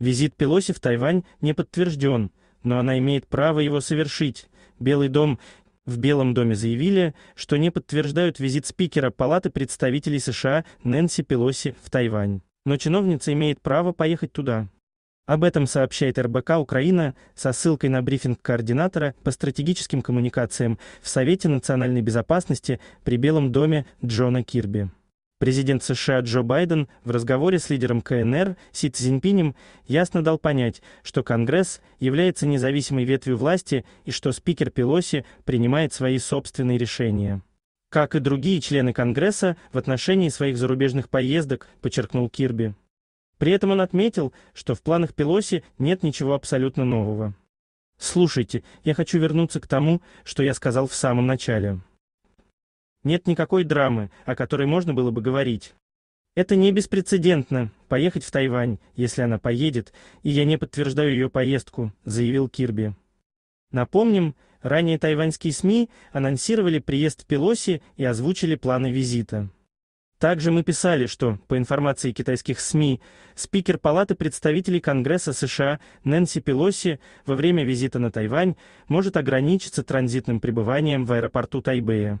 Визит Пелоси в Тайвань не подтвержден, но она имеет право его совершить. Белый дом в Белом доме заявили, что не подтверждают визит спикера Палаты представителей США Нэнси Пелоси в Тайвань, но чиновница имеет право поехать туда. Об этом сообщает РБК Украина со ссылкой на брифинг координатора по стратегическим коммуникациям в Совете национальной безопасности при Белом доме Джона Кирби. Президент США Джо Байден в разговоре с лидером КНР Си Цзиньпинем ясно дал понять, что Конгресс является независимой ветвью власти и что спикер Пелоси принимает свои собственные решения. Как и другие члены Конгресса в отношении своих зарубежных поездок, подчеркнул Кирби. При этом он отметил, что в планах Пелоси нет ничего абсолютно нового. Слушайте, я хочу вернуться к тому, что я сказал в самом начале нет никакой драмы, о которой можно было бы говорить. Это не беспрецедентно, поехать в Тайвань, если она поедет, и я не подтверждаю ее поездку, заявил Кирби. Напомним, ранее тайваньские СМИ анонсировали приезд Пелоси и озвучили планы визита. Также мы писали, что, по информации китайских СМИ, спикер Палаты представителей Конгресса США Нэнси Пелоси во время визита на Тайвань может ограничиться транзитным пребыванием в аэропорту Тайбэя.